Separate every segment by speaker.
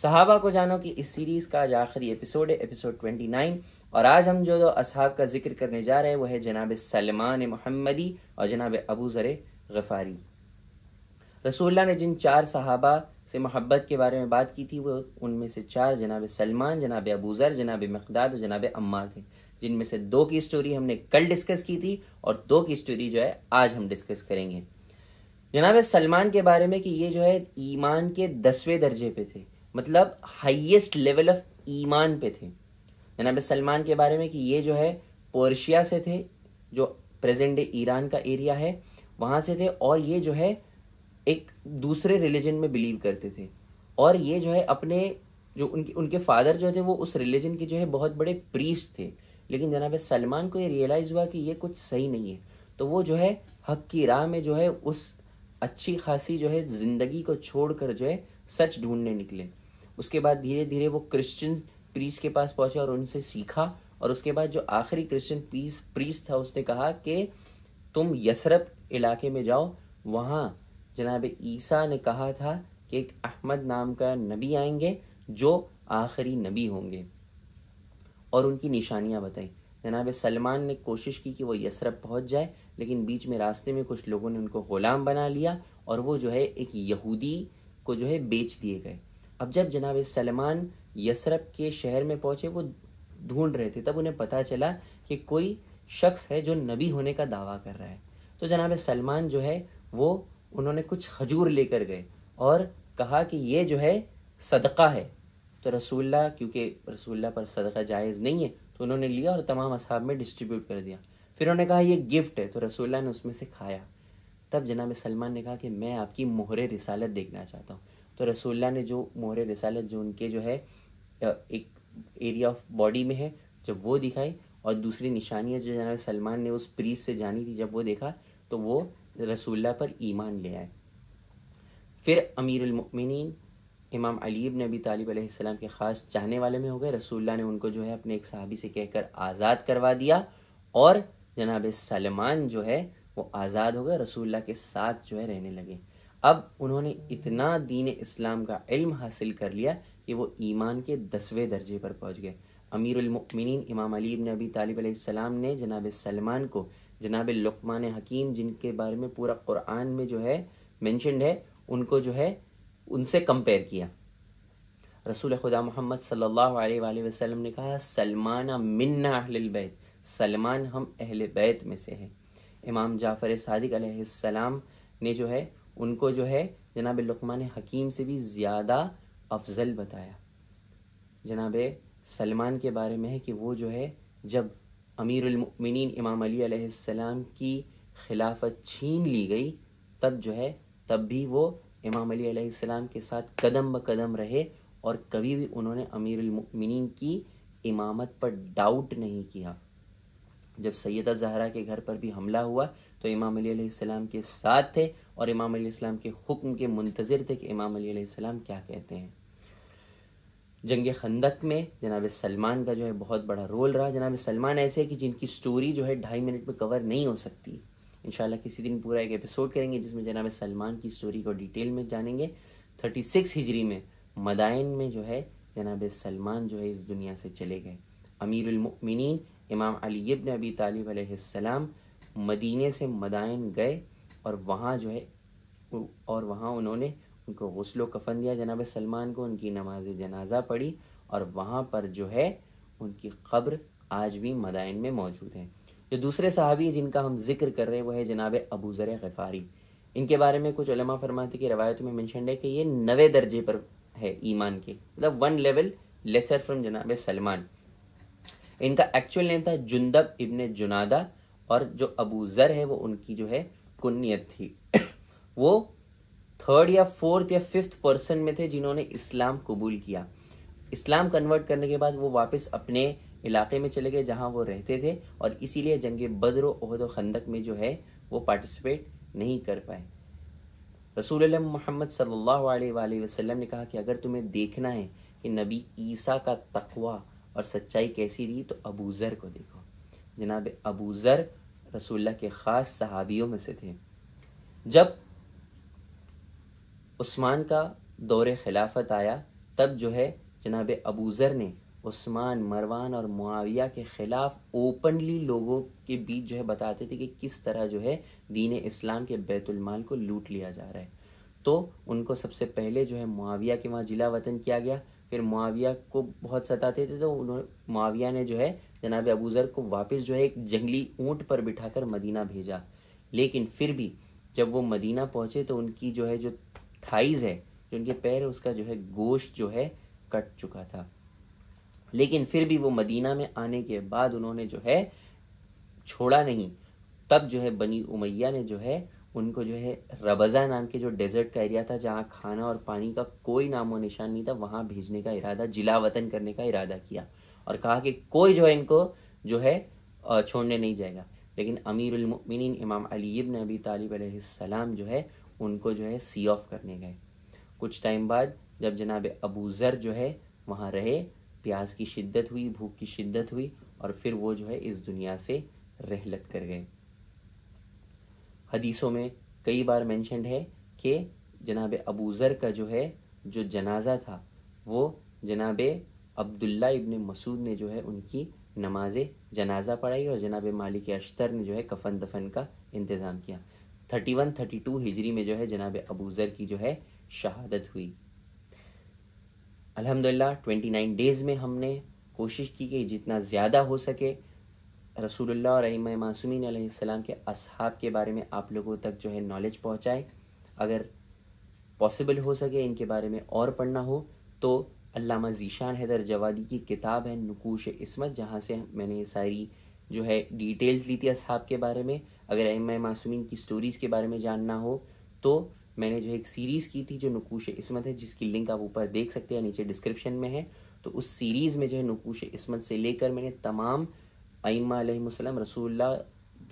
Speaker 1: सहाबा को जानो कि इस सीरीज़ का आज आखिरी एपिसोड है एपिसोड 29 और आज हम जो असहाब का जिक्र करने जा रहे हैं वो है जनाब सलमान मोहम्मदी और जनाब अबू ज़र गफ़ारी रसूल्ला ने जिन चार सहाबा से मोहब्बत के बारे में बात की थी वो उनमें से चार जनाब सलमान जनाब अबू ज़र जनाब मकदाद और जनाब अम्मार थे जिनमें से दो की स्टोरी हमने कल डिस्कस की थी और दो की स्टोरी जो है आज हम डिस्कस करेंगे जनाब सलमान के बारे में कि ये जो है ईमान के दसवें दर्जे पे थे मतलब हाईएस्ट लेवल ऑफ ईमान पे थे जनाब सलमान के बारे में कि ये जो है पर्शिया से थे जो प्रेजेंट डे ईरान का एरिया है वहाँ से थे और ये जो है एक दूसरे रिलीजन में बिलीव करते थे और ये जो है अपने जो उनके उनके फादर जो थे वो उस रिलीजन के जो है बहुत बड़े प्रीस्ट थे लेकिन जनाब सलमान को ये रियलाइज़ हुआ कि ये कुछ सही नहीं है तो वो जो है हक की राह में जो है उस अच्छी खासी जो है ज़िंदगी को छोड़कर जो है सच ढूंढने निकले उसके बाद धीरे धीरे वो क्रिश्चियन प्रीस के पास पहुंचे और उनसे सीखा और उसके बाद जो आखिरी क्रिश्चियन पीस प्रीस था उसने कहा कि तुम यसरप इलाके में जाओ वहाँ जनाब ईसा ने कहा था कि एक अहमद नाम का नबी आएंगे जो आखिरी नबी होंगे और उनकी निशानियाँ बताई जनाब सलमान ने कोशिश की कि वो यसरप पहुँच जाए लेकिन बीच में रास्ते में कुछ लोगों ने उनको ग़ुलाम बना लिया और वो जो है एक यहूदी को जो है बेच दिए गए अब जब जनाब सलमान यसरब के शहर में पहुंचे वो ढूंढ रहे थे तब उन्हें पता चला कि कोई शख्स है जो नबी होने का दावा कर रहा है तो जनाब सलमान जो है वो उन्होंने कुछ खजूर लेकर गए और कहा कि ये जो है सदका है तो रसूल्ला क्योंकि रसूल्ला पर सदका जायज़ नहीं है तो उन्होंने लिया और तमाम असहाब में डिस्ट्रीब्यूट कर दिया फिर उन्होंने कहा ये गिफ्ट है तो रसूल्ला ने उसमें से खाया तब जनाब सलमान ने कहा कि मैं आपकी मोहर रिसालत देखना चाहता हूँ तो रसोल्ला ने जो मोहर रसाल जो उनके जो है एक एरिया ऑफ बॉडी में है जब वो दिखाई और दूसरी निशानियाँ जो जनाब सलमान ने उस प्रीस से जानी थी जब वो देखा तो वो रसोल्ला पर ईमान ले आए फिर अमीरमिन इमाम अलीब ने अभी तालिब के ख़ास चाहने वाले में हो गए रसोल्ला ने उनको जो है अपने एक सहाबी से कहकर आज़ाद करवा दिया और जनाब सलमान जो है वो आज़ाद हो गए रसोल्ला के साथ जो है रहने लगे अब उन्होंने इतना दीन इस्लाम का इल्म हासिल कर लिया कि वो ईमान के दसवें दर्जे पर पहुंच गए अमीरमिन इमाम अली इबन अबी तालिब ने जनाब सलमान को जनाब लकमान हकीम जिनके बारे में पूरा कुरान में जो है मैंशनड है उनको जो है उनसे कंपेयर किया रसूल खुदा मोहम्मद सल्ला वसलम ने कहा सलमान मिन्ना अहलबैत सलमान हम अहल बैत में से हैं इमाम जाफ़र सदक ने जो है उनको जो है जनाब लकमान हकीम से भी ज़्यादा अफजल बताया जनाब सलमान के बारे में है कि वो जो है जब अमीरमिन इमाम अली की खिलाफत छीन ली गई तब जो है तब भी वो इमाम अली के साथ कदम ब कदम रहे और कभी भी उन्होंने अमीरमिन की इमामत पर डाउट नहीं किया जब सैदा जहरा के घर पर भी हमला हुआ तो इमाम अलीम के साथ थे और इमाम अलीम के हुक्म के मुंतज़र थे कि इमाम अलीम क्या कहते हैं जंग खंदक में जनाब सलमान का जो है बहुत बड़ा रोल रहा जनाब सलमान ऐसे है कि जिनकी स्टोरी जो है ढाई मिनट में कवर नहीं हो सकती इन किसी दिन पूरा एक एपिसोड करेंगे जिसमें जनाब सलमान की स्टोरी को डिटेल में जानेंगे थर्टी सिक्स हिजरी में मदायन में जो है जनाब सलमान जो है इस दुनिया से चले गए अमीरमिन इमाम अली इब्न अबी तालिब अलैहिस्सलाम मदीने से मदाइन गए और वहाँ जो है और वहाँ उन्होंने उनको गसल कफन दिया जनाब सलमान को उनकी नमाज जनाजा पढ़ी और वहाँ पर जो है उनकी कब्र आज भी मदाइन में मौजूद है जो दूसरे साहबी जिनका हम जिक्र कर रहे हैं वह है जनाब अबू ज़र गफ़ारी इनके बारे में कुछ उलमा फरमाते की रवायतों में मैंशन है कि ये नवे दर्जे पर है ईमान के मतलब वन लेवल लेसर फ्रॉम जनाब सलमान इनका एक्चुअल नेम था जुंदब इबन जुनादा और जो अबू जर है वो उनकी जो है कुन्नीत थी वो थर्ड या फोर्थ या फिफ्थ पर्सन में थे जिन्होंने इस्लाम कबूल किया इस्लाम कन्वर्ट करने के बाद वो वापस अपने इलाके में चले गए जहाँ वो रहते थे और इसीलिए जंग बद्र ओहद खंदक में जो है वो पार्टिसिपेट नहीं कर पाए रसूल मोहम्मद सल्लल्लाहु अलैहि वसल्लम ने कहा कि अगर तुम्हें देखना है कि नबी ईसा का तकवा और सच्चाई कैसी रही तो अबूज़र को देखो जनाब अबूज़र रसूल्ला के ख़ास सहाबियों में से थे जब उस्मान का दौर खिलाफत आया तब जो है जनाब अबूज़र ने उस्मान मरवान और मुआविया के ख़िलाफ़ ओपनली लोगों के बीच जो है बताते थे कि किस तरह जो है दीन इस्लाम के बैतुलमाल को लूट लिया जा रहा है तो उनको सबसे पहले जो है मुआविया के वहाँ जिला वतन किया गया फिर माविया को बहुत सताते थे तो उन्होंने माविया ने जो है जनाब अबूज़र को वापस जो है एक जंगली ऊंट पर बिठाकर मदीना भेजा लेकिन फिर भी जब वो मदीना पहुंचे तो उनकी जो है जो थाइज है जो उनके पैर है उसका जो है गोश्त जो है कट चुका था लेकिन फिर भी वो मदीना में आने के बाद उन्होंने जो है छोड़ा नहीं तब जो है बनी उमैया ने जो है उनको जो है रबज़ा नाम के जो डेजर्ट का एरिया था जहाँ खाना और पानी का कोई नामो निशान नहीं था वहाँ भेजने का इरादा जिला वतन करने का इरादा किया और कहा कि कोई जो है इनको जो है छोड़ने नहीं जाएगा लेकिन उलमिन इमाम अली इब्न अबी तालिब सलाम जो है उनको जो है सी ऑफ करने गए कुछ टाइम बाद जब जनाब अबू ज़र जो है वहाँ रहे प्यास की शिद्दत हुई भूख की शिद्दत हुई और फिर वो जो है इस दुनिया से रहलत कर गए हदीसों में कई बार मैंशनड है कि जनाब अबूज़र का जो है जो जनाजा था वो जनाब अब्दुल्ला इबन मसूद ने जो है उनकी नमाज जनाजा पढ़ाई और जनाब मालिक अश्तर ने जो है कफन दफन का इंतज़ाम किया थर्टी वन थर्टी टू हिजरी में जो है जनाब अबूज़र की जो है शहादत हुई अलहमदिल्ला ट्वेंटी नाइन डेज़ में हमने कोशिश की कि जितना ज़्यादा हो सके रसूलुल्लाह और अम मासूमिन के असहाब के बारे में आप लोगों तक जो है नॉलेज पहुँचाए अगर पॉसिबल हो सके इनके बारे में और पढ़ना हो तो अल्लामा ज़ीशान हैदर जवादी की किताब है नकूश इसमत जहाँ से मैंने ये सारी जो है डिटेल्स ली थी असहाब के बारे में अगर एम मासूमिन की स्टोरीज़ के बारे में जानना हो तो मैंने जो एक सीरीज़ की थी जो नकूश इसमत है जिसकी लिंक आप ऊपर देख सकते हैं नीचे डिस्क्रिप्शन में है तो उस सीरीज़ में जो है नकूश इसमत से लेकर मैंने तमाम अईमसम रसूल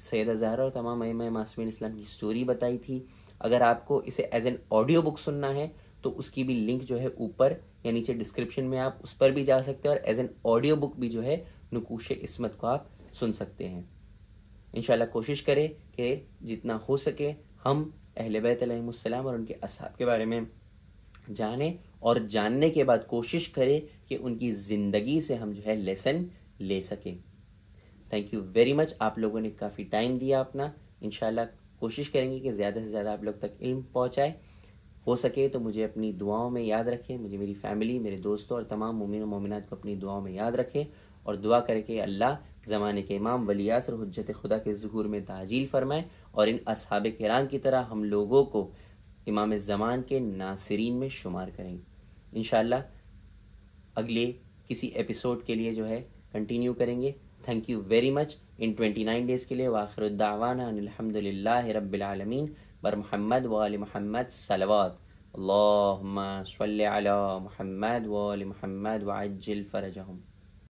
Speaker 1: सैद जहरा और तमाम अम मासूमिन इस्लाम की स्टोरी बताई थी अगर आपको इसे एज एन ऑडियो बुक सुनना है तो उसकी भी लिंक जो है ऊपर या नीचे डिस्क्रिप्शन में आप उस पर भी जा सकते हैं और एज एन ऑडियो बुक भी जो है नकूश इसमत को आप सुन सकते हैं इन कोशिश करें कि जितना हो सके हम अहल बैतम और उनके असाब के बारे में जानें और जानने के बाद कोशिश करें कि उनकी ज़िंदगी से हम जो है लेसन ले सकें थैंक यू वेरी मच आप लोगों ने काफ़ी टाइम दिया अपना इन कोशिश करेंगे कि ज़्यादा से ज़्यादा आप लोग तक इल्म पहुँचाए हो सके तो मुझे अपनी दुआओं में याद रखें मुझे मेरी फैमिली मेरे दोस्तों और तमाम मुमिन मोमिनत को अपनी दुआओं में याद रखें और दुआ करके अल्लाह ज़माने के इमाम वलियास और हजरत खुदा के जहूर में ताजील फरमाए और इन असहाब कराम की तरह हम लोगों को इमाम ज़मान के नासरीन में शुमार करें इन अगले किसी एपिसोड के लिए जो है कंटिन्यू करेंगे thank you very much in twenty nine days के लिए वाखरुद्दावाना अलहमदिल्ला रबालमीन बर महमद वाल महमद सलवात अल्लाम महमद वाल महमद वाजिल फ़रजहम